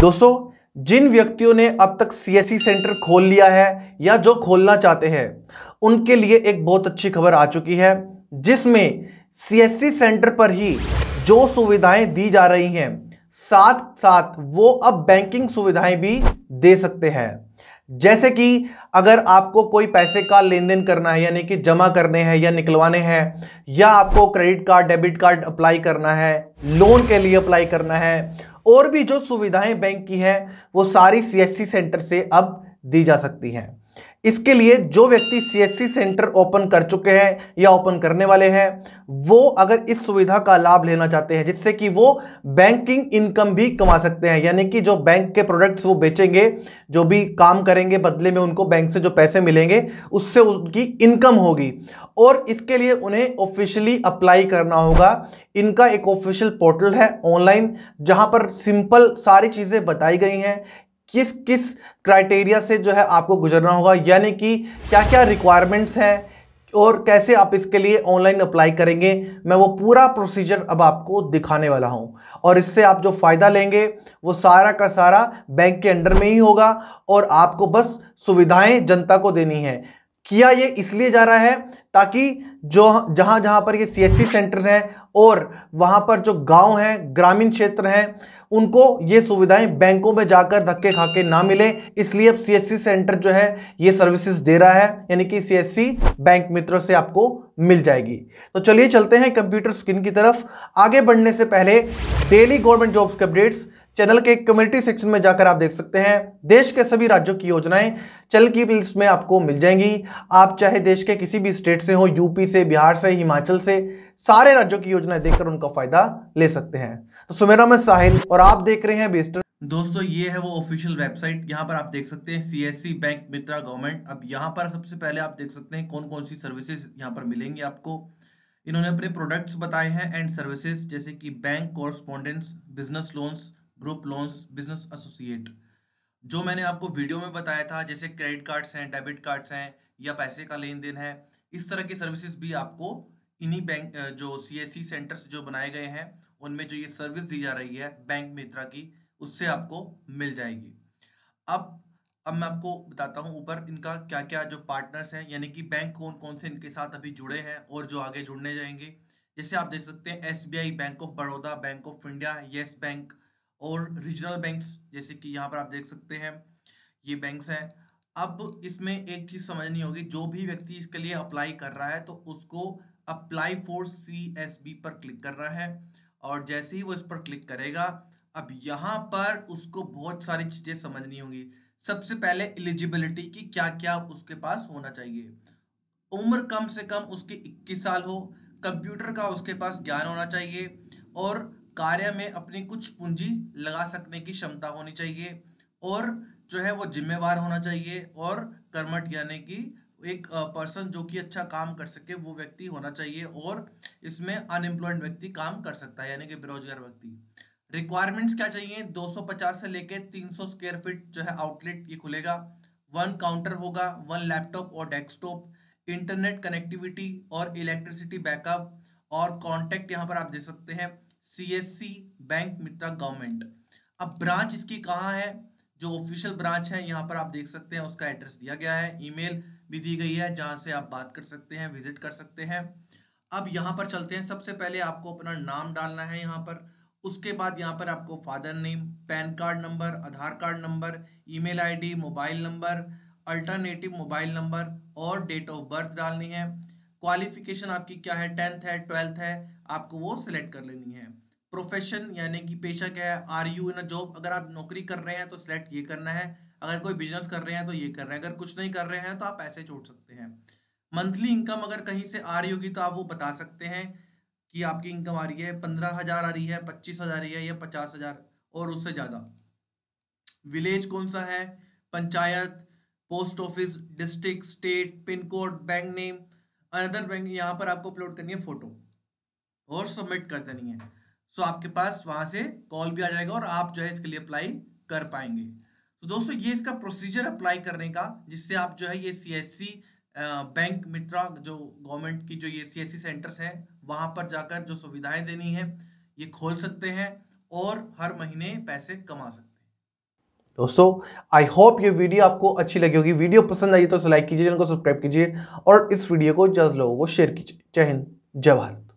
दोस्तों जिन व्यक्तियों ने अब तक सीएससी e सेंटर खोल लिया है या जो खोलना चाहते हैं उनके लिए एक बहुत अच्छी खबर आ चुकी है जिसमें सीएससी e सेंटर पर ही जो सुविधाएं दी जा रही हैं साथ साथ वो अब बैंकिंग सुविधाएं भी दे सकते हैं जैसे कि अगर आपको कोई पैसे का लेन देन करना है यानी कि जमा करने हैं या निकलवाने हैं या आपको credit card debit card apply करना है लोन के लिए अप्लाई करना है और भी जो सुविधाएं बैंक की हैं वो सारी सीएससी सेंटर से अब दी जा सकती हैं इसके लिए जो व्यक्ति सीएससी सेंटर ओपन कर चुके हैं या ओपन करने वाले हैं वो अगर इस सुविधा का लाभ लेना चाहते हैं जिससे कि वो बैंकिंग इनकम भी कमा सकते हैं यानी कि जो बैंक के प्रोडक्ट्स वो बेचेंगे जो भी काम करेंगे बदले में उनको बैंक से जो पैसे मिलेंगे उससे उनकी इनकम होगी और इसके लिए उन्हें ऑफिशियली अप्लाई करना होगा इनका एक ऑफिशियल पोर्टल है ऑनलाइन जहाँ पर सिंपल सारी चीज़ें बताई गई हैं किस किस क्राइटेरिया से जो है आपको गुजरना होगा यानी कि क्या क्या रिक्वायरमेंट्स हैं और कैसे आप इसके लिए ऑनलाइन अप्लाई करेंगे मैं वो पूरा प्रोसीजर अब आपको दिखाने वाला हूँ और इससे आप जो फ़ायदा लेंगे वो सारा का सारा बैंक के अंडर में ही होगा और आपको बस सुविधाएं जनता को देनी है किया ये इसलिए जा रहा है ताकि जो जहाँ जहाँ पर ये सी सेंटर्स हैं और वहाँ पर जो गांव हैं ग्रामीण क्षेत्र हैं उनको ये सुविधाएं बैंकों में जाकर धक्के खा के ना मिले इसलिए अब सीएससी सेंटर जो है ये सर्विसेज दे रहा है यानी कि सीएससी बैंक मित्रों से आपको मिल जाएगी तो चलिए चलते हैं कंप्यूटर स्क्रीन की तरफ आगे बढ़ने से पहले डेली गवर्नमेंट जॉब्स के अपडेट्स चैनल के कम्युनिटी सेक्शन में जाकर आप देख सकते हैं देश के सभी राज्यों की योजनाएं चैनल की लिस्ट में आपको मिल जाएंगी आप चाहे देश के किसी भी स्टेट से हो यूपी से बिहार से हिमाचल से सारे राज्यों की योजनाएं देखकर उनका फायदा ले सकते हैं तो सुमेरा में साहिल और आप देख रहे हैं बेस्टर दोस्तों ये है वो ऑफिशियल वेबसाइट यहाँ पर आप देख सकते हैं सी बैंक मित्रा गवर्नमेंट अब यहाँ पर सबसे पहले आप देख सकते हैं कौन कौन सी सर्विसेज यहाँ पर मिलेंगी आपको इन्होंने अपने प्रोडक्ट्स बताए हैं एंड सर्विसेज जैसे कि bank correspondence business loans group loans business associate जो मैंने आपको वीडियो में बताया था जैसे क्रेडिट कार्ड्स हैं डेबिट कार्ड्स हैं या पैसे का लेन देन है इस तरह की सर्विसेज भी आपको इन्हीं बैंक जो सी सेंटर्स e जो बनाए गए हैं उनमें जो ये सर्विस दी जा रही है बैंक मित्रा की उससे आपको मिल जाएगी अब अब मैं आपको बताता हूँ ऊपर इनका क्या क्या जो पार्टनर्स हैं यानी कि बैंक कौन कौन से इनके साथ अभी जुड़े हैं और जो आगे जुड़ने जाएंगे जैसे आप देख सकते हैं as bank of Baroda bank of India Yes bank और रीजनल बैंक्स जैसे कि यहाँ पर आप देख सकते हैं ये बैंक्स हैं अब इसमें एक चीज़ समझनी होगी जो भी व्यक्ति इसके लिए अप्लाई कर रहा है तो उसको apply for C S B पर क्लिक कर रहा है और जैसे ही वो इस पर क्लिक करेगा अब यहाँ पर उसको बहुत सारी चीज़ें समझनी होंगी सबसे पहले एलिजिबिलिटी की क्या क्या उसके पास होना चाहिए उम्र कम से कम उसकी इक्कीस साल हो कंप्यूटर का उसके पास ज्ञान होना चाहिए और कार्य में अपनी कुछ पूंजी लगा सकने की क्षमता होनी चाहिए और जो है वो जिम्मेवार होना चाहिए और कर्मठ यानी कि एक पर्सन जो कि अच्छा काम कर सके वो व्यक्ति होना चाहिए और इसमें अनएम्प्लॉयड व्यक्ति काम कर सकता है यानी कि बेरोजगार व्यक्ति रिक्वायरमेंट्स क्या चाहिए 250 से लेके 300 स्क्वेयर फीट जो है आउटलेट ये खुलेगा वन काउंटर होगा वन लैपटॉप और डेस्कटॉप इंटरनेट कनेक्टिविटी और इलेक्ट्रिसिटी बैकअप और कॉन्टैक्ट यहाँ पर आप दे सकते हैं सीएससी बैंक मित्रा गवर्नमेंट अब ब्रांच इसकी कहाँ है जो ऑफिशियल ब्रांच है यहाँ पर आप देख सकते हैं उसका एड्रेस दिया गया है ईमेल भी दी गई है जहाँ से आप बात कर सकते हैं विजिट कर सकते हैं अब यहाँ पर चलते हैं सबसे पहले आपको अपना नाम डालना है यहाँ पर उसके बाद यहाँ पर आपको father name PAN card number Aadhaar card number email mail mobile number alternative mobile number और डेट ऑफ बर्थ डालनी है क्वालिफिकेशन आपकी क्या है टेंथ है ट्वेल्थ है आपको वो सिलेक्ट कर लेनी है प्रोफेशन यानी कि पेशा क्या है are you in a job अगर आप नौकरी कर रहे हैं तो सिलेक्ट ये करना है अगर कोई बिजनेस कर रहे हैं तो ये कर रहे हैं अगर कुछ नहीं कर रहे हैं तो आप ऐसे छोड़ सकते हैं मंथली इनकम अगर कहीं से आ रही होगी तो आप वो बता सकते हैं कि आपकी इनकम आ रही है पंद्रह हज़ार आ रही है पच्चीस हज़ार आ रही है या पचास हज़ार और उससे ज़्यादा विलेज कौन सा है panchayat post office district state pin code bank name another bank यहाँ पर आपको अपलोड करनी है फ़ोटो और सबमिट कर देनी है सो आपके पास वहां से कॉल भी आ जाएगा और आप जो है इसके लिए अप्लाई कर पाएंगे तो दोस्तों ये इसका प्रोसीजर अप्लाई करने का जिससे आप जो है ये सी बैंक मित्रा जो गवर्नमेंट की जो ये सी सेंटर्स हैं वहाँ पर जाकर जो सुविधाएं देनी है ये खोल सकते हैं और हर महीने पैसे कमा सकते हैं दोस्तों आई होप ये वीडियो आपको अच्छी लगी होगी वीडियो पसंद आई तो लाइक कीजिए चैनल को सब्सक्राइब कीजिए और इस वीडियो को ज़्यादा लोगों को शेयर कीजिए जय हिंद जय भारत